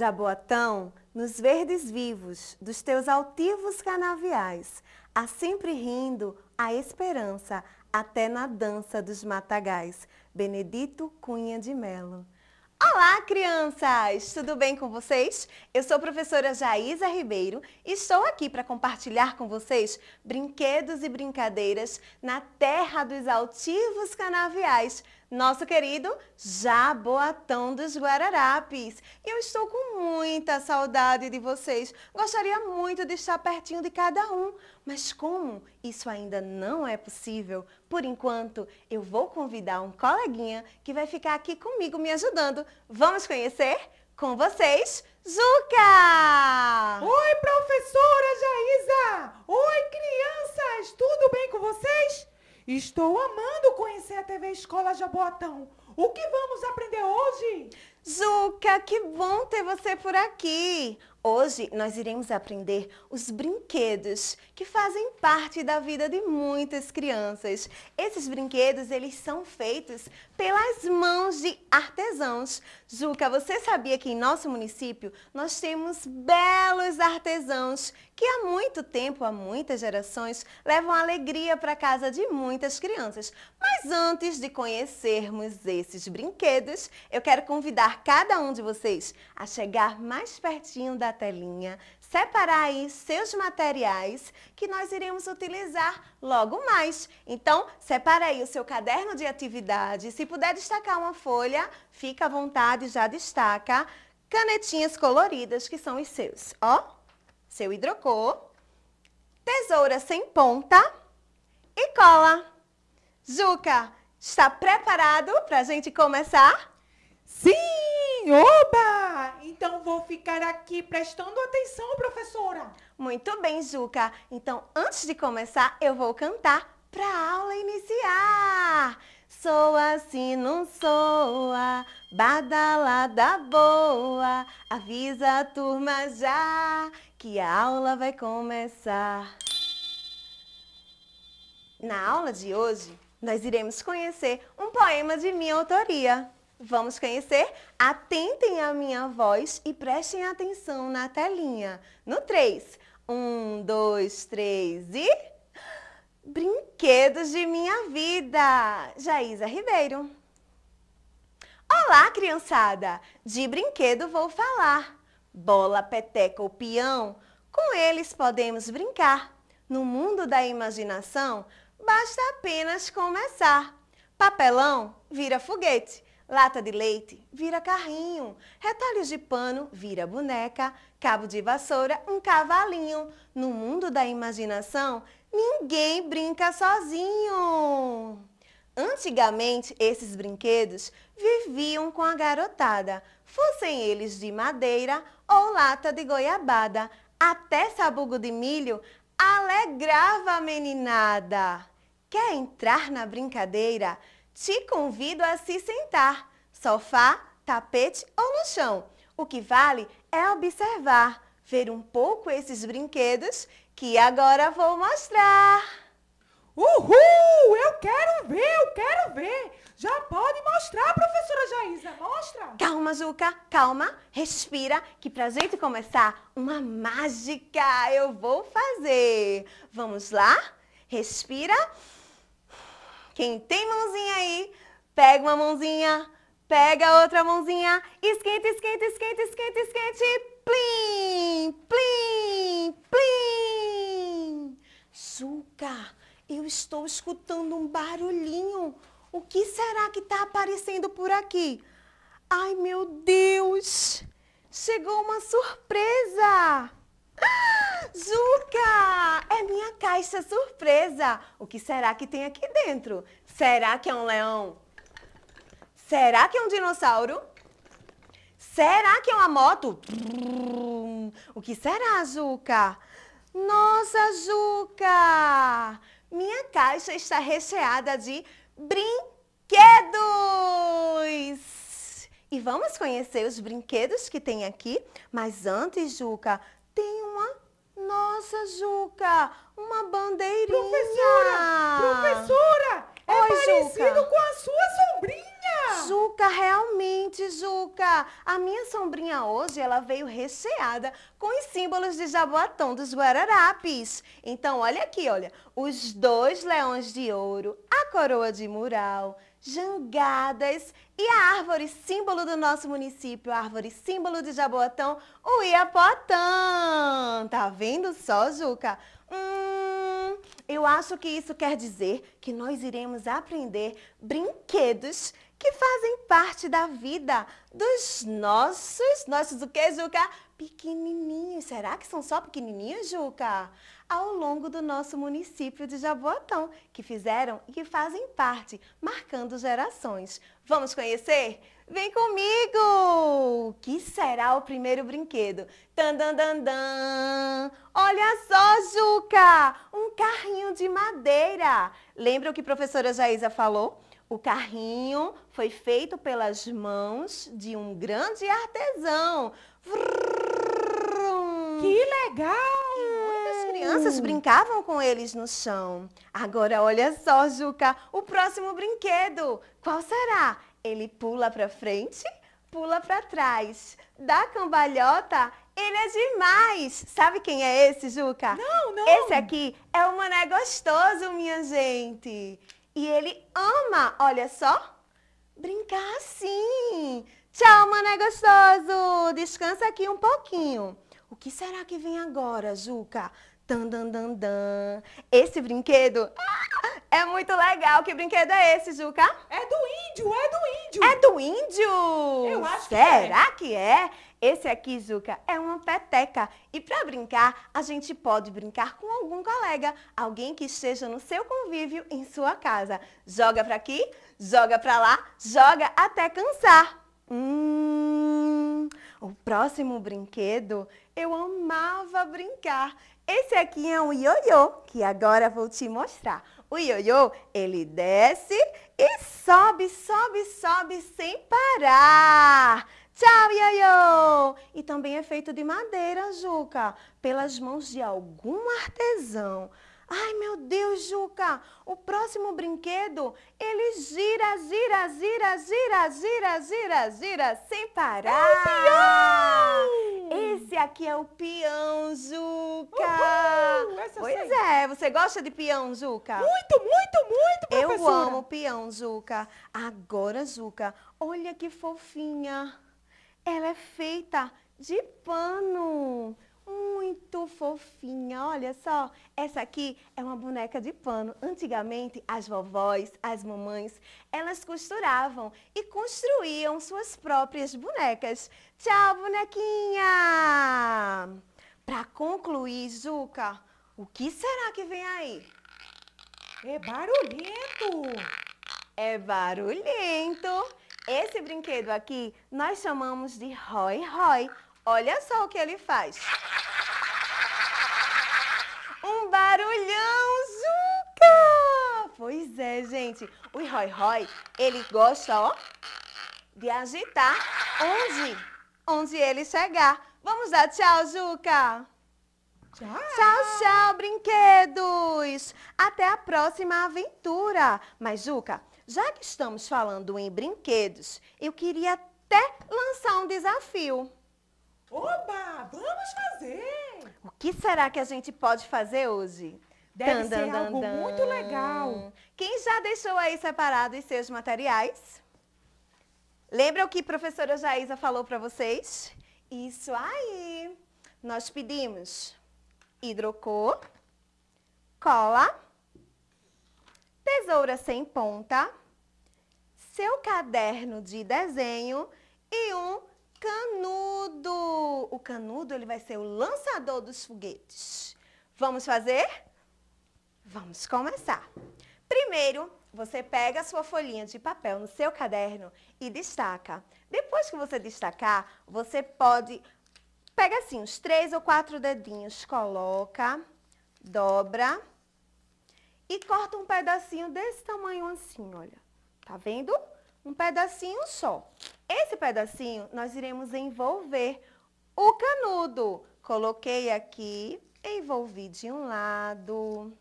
Jaboatão, nos verdes vivos dos teus altivos canaviais, há sempre rindo a esperança, até na dança dos matagais. Benedito Cunha de Melo. Olá, crianças! Tudo bem com vocês? Eu sou a professora Jaísa Ribeiro e estou aqui para compartilhar com vocês brinquedos e brincadeiras na terra dos altivos canaviais nosso querido Jaboatão dos Guararapes. Eu estou com muita saudade de vocês. Gostaria muito de estar pertinho de cada um, mas como isso ainda não é possível, por enquanto eu vou convidar um coleguinha que vai ficar aqui comigo me ajudando. Vamos conhecer? Com vocês, Zuca! Oi, professora Jaísa! Oi, crianças! Tudo bem com vocês? Estou amando quando conhecer a TV Escola Jaboatão, o que vamos aprender hoje? Zuca, que bom ter você por aqui! Hoje nós iremos aprender os brinquedos que fazem parte da vida de muitas crianças. Esses brinquedos, eles são feitos pelas mãos de artesãos. Juca, você sabia que em nosso município nós temos belos artesãos que há muito tempo, há muitas gerações, levam alegria para casa de muitas crianças. Mas antes de conhecermos esses brinquedos, eu quero convidar cada um de vocês a chegar mais pertinho da telinha, separar aí seus materiais que nós iremos utilizar logo mais. Então, separa aí o seu caderno de atividade, se puder destacar uma folha, fica à vontade, já destaca. Canetinhas coloridas, que são os seus, ó, seu hidrocor, tesoura sem ponta e cola. Juca, está preparado para a gente começar? Sim! Oba! Então vou ficar aqui prestando atenção, professora. Muito bem, Juca. Então, antes de começar, eu vou cantar para a aula iniciar. Soa assim, se não soa, badalada boa, avisa a turma já que a aula vai começar. Na aula de hoje, nós iremos conhecer um poema de minha autoria. Vamos conhecer? Atentem à minha voz e prestem atenção na telinha. No 3. 1, 2, 3 e... Brinquedos de minha vida! Jaísa Ribeiro. Olá, criançada! De brinquedo vou falar. Bola, peteca ou peão, com eles podemos brincar. No mundo da imaginação, Basta apenas começar. Papelão vira foguete, lata de leite vira carrinho, retalhos de pano vira boneca, cabo de vassoura um cavalinho. No mundo da imaginação, ninguém brinca sozinho. Antigamente, esses brinquedos viviam com a garotada, fossem eles de madeira ou lata de goiabada. Até sabugo de milho alegrava a meninada. Quer entrar na brincadeira? Te convido a se sentar, sofá, tapete ou no chão. O que vale é observar, ver um pouco esses brinquedos que agora vou mostrar. Uhul! Eu quero ver, eu quero ver! Já pode mostrar, professora Jaísa, mostra! Calma, Juca, calma, respira, que pra gente começar uma mágica eu vou fazer. Vamos lá? Respira. Respira. Quem tem mãozinha aí, pega uma mãozinha, pega outra mãozinha, esquenta, esquenta, esquenta, esquenta, esquenta, plim, plim, plim. Zuka, eu estou escutando um barulhinho. O que será que está aparecendo por aqui? Ai, meu Deus! Chegou uma surpresa! festa surpresa. O que será que tem aqui dentro? Será que é um leão? Será que é um dinossauro? Será que é uma moto? O que será, Juca? Nossa, Juca! Minha caixa está recheada de brinquedos! E vamos conhecer os brinquedos que tem aqui, mas antes, Juca, nossa, Juca, uma bandeirinha. Professora, professora, é Oi, parecido Juca. com a sua sobrinha. Juca, realmente, Juca. A minha sombrinha hoje, ela veio recheada com os símbolos de Jaboatão dos Guararapes. Então, olha aqui, olha. Os dois leões de ouro, a coroa de mural, jangadas e a árvore símbolo do nosso município, a árvore símbolo de Jaboatão, o Iapotã. Tá vendo só, Juca? Hum, eu acho que isso quer dizer que nós iremos aprender brinquedos que fazem parte da vida dos nossos, nossos o que, Juca? Pequenininhos. Será que são só pequenininhos, Juca? Ao longo do nosso município de Jaboatão, que fizeram e que fazem parte, marcando gerações. Vamos conhecer? Vem comigo! Que será o primeiro brinquedo? Dan, dan, dan, dan. Olha só, Juca! Um carrinho de madeira. Lembra o que a professora Jaísa falou? O carrinho foi feito pelas mãos de um grande artesão. Que legal! E muitas crianças brincavam com eles no chão. Agora olha só, Juca, o próximo brinquedo. Qual será? Ele pula para frente, pula para trás, dá cambalhota ele é demais! Sabe quem é esse, Juca? Não, não! Esse aqui é o Mané Gostoso, minha gente! E ele ama, olha só, brincar assim. Tchau, mané gostoso! Descansa aqui um pouquinho. O que será que vem agora, Juca? Dan, dan, dan, dan. Esse brinquedo ah, é muito legal. Que brinquedo é esse, Juca? É do índio, é do índio. É do índio? Eu acho Será que é? Que é? Esse aqui, Juca, é uma peteca. E para brincar, a gente pode brincar com algum colega, alguém que esteja no seu convívio em sua casa. Joga para aqui, joga para lá, joga até cansar. Hum, o próximo brinquedo, eu amava brincar. Esse aqui é um ioiô, que agora vou te mostrar. O ioiô, ele desce e sobe, sobe, sobe sem parar. Tchau, ioiô! E também é feito de madeira, Juca, pelas mãos de algum artesão. Ai, meu Deus, Juca, o próximo brinquedo, ele gira, gira, gira, gira, gira, gira, gira, sem parar. É o peão! Esse aqui é o peão, Juca. Uhul, essa pois é, você gosta de peão, Juca? Muito, muito, muito, professora. Eu amo peão, Juca. Agora, Juca, olha que fofinha. Ela é feita de pano, muito fofinha. Olha só, essa aqui é uma boneca de pano. Antigamente, as vovós, as mamães, elas costuravam e construíam suas próprias bonecas. Tchau, bonequinha! Para concluir, Juca, o que será que vem aí? É barulhento! É barulhento! Esse brinquedo aqui nós chamamos de Roy Roy. Olha só o que ele faz. Um barulhão, Juca! Pois é, gente. O Roy Roy, ele gosta, ó, de agitar onde, onde ele chegar. Vamos dar tchau, Juca! Tchau. Tchau, brinquedos. Até a próxima aventura. Mas, Juca, já que estamos falando em brinquedos, eu queria até lançar um desafio. Oba, vamos fazer! O que será que a gente pode fazer hoje? Deve dan, ser algo muito legal. Quem já deixou aí separado os seus materiais? Lembra o que a professora Jaísa falou para vocês? Isso aí! Nós pedimos hidrocor, cola, tesoura sem ponta, seu caderno de desenho e um canudo. O canudo ele vai ser o lançador dos foguetes. Vamos fazer? Vamos começar. Primeiro, você pega a sua folhinha de papel no seu caderno e destaca. Depois que você destacar, você pode Pega assim, uns três ou quatro dedinhos, coloca, dobra e corta um pedacinho desse tamanho assim, olha. Tá vendo? Um pedacinho só. Esse pedacinho nós iremos envolver o canudo. Coloquei aqui, envolvi de um lado,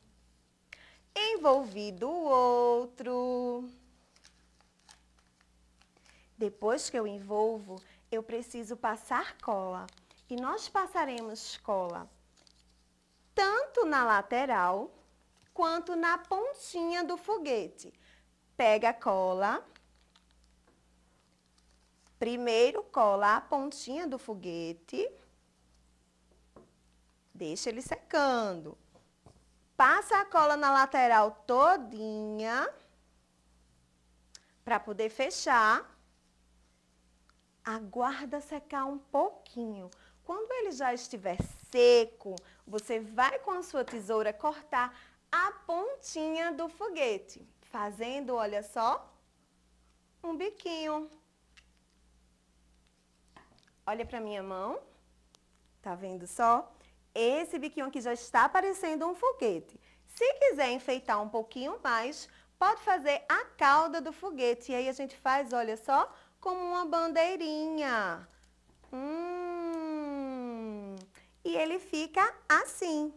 envolvi do outro. Depois que eu envolvo, eu preciso passar cola. E nós passaremos cola tanto na lateral quanto na pontinha do foguete. Pega a cola. Primeiro, cola a pontinha do foguete. Deixa ele secando. Passa a cola na lateral todinha para poder fechar. Aguarda secar um pouquinho quando ele já estiver seco, você vai com a sua tesoura cortar a pontinha do foguete, fazendo, olha só, um biquinho. Olha para minha mão, tá vendo só? Esse biquinho aqui já está parecendo um foguete. Se quiser enfeitar um pouquinho mais, pode fazer a cauda do foguete. E aí a gente faz, olha só, como uma bandeirinha. Hum, e ele fica assim.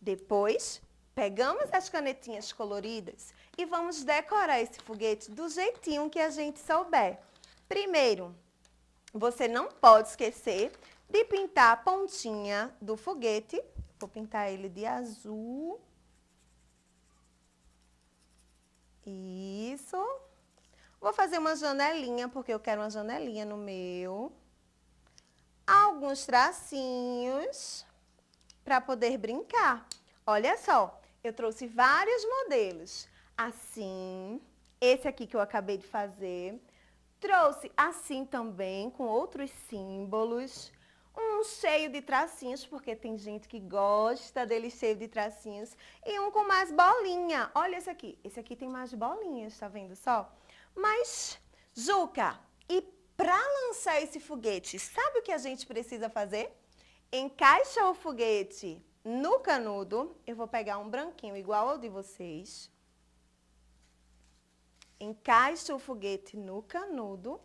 Depois, pegamos as canetinhas coloridas e vamos decorar esse foguete do jeitinho que a gente souber. Primeiro, você não pode esquecer de pintar a pontinha do foguete. Vou pintar ele de azul. Isso. Vou fazer uma janelinha, porque eu quero uma janelinha no meu alguns tracinhos para poder brincar. Olha só, eu trouxe vários modelos. Assim, esse aqui que eu acabei de fazer. Trouxe assim também, com outros símbolos. Um cheio de tracinhos, porque tem gente que gosta dele cheio de tracinhos. E um com mais bolinha. Olha esse aqui. Esse aqui tem mais bolinhas, tá vendo só? Mas, Juca, e para lançar esse foguete, sabe o que a gente precisa fazer? Encaixa o foguete no canudo. Eu vou pegar um branquinho igual ao de vocês. Encaixa o foguete no canudo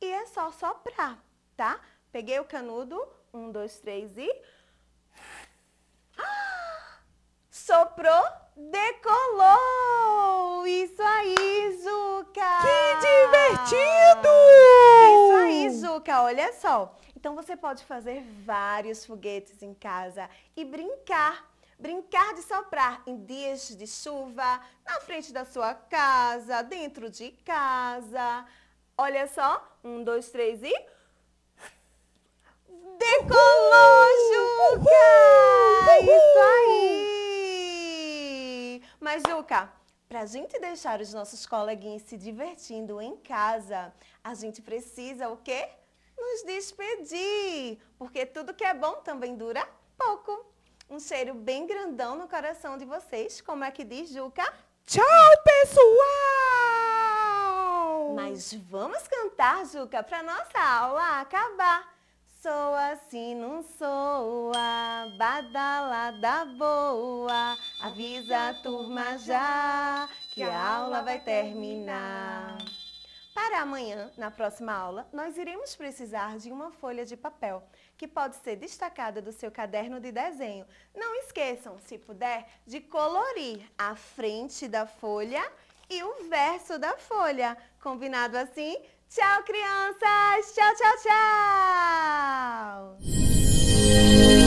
e é só soprar, tá? Peguei o canudo, um, dois, três e... Ah! Soprou, Decolou! Isso aí, Zuka! Que divertido! Isso aí, Zuka, olha só. Então você pode fazer vários foguetes em casa e brincar brincar de soprar em dias de chuva, na frente da sua casa, dentro de casa. Olha só, um, dois, três e... Decolou, Juca! Isso aí! Mas, Juca, para a gente deixar os nossos coleguinhas se divertindo em casa, a gente precisa o quê? Nos despedir, porque tudo que é bom também dura pouco. Um cheiro bem grandão no coração de vocês, como é que diz, Juca? Tchau, pessoal! Mas vamos cantar, Juca, para nossa aula acabar. Sou assim, não sou a badalada boa. Avisa a turma já que a aula vai terminar. Para amanhã, na próxima aula, nós iremos precisar de uma folha de papel que pode ser destacada do seu caderno de desenho. Não esqueçam, se puder, de colorir a frente da folha e o verso da folha. Combinado assim? Tchau, crianças! Tchau, tchau, tchau!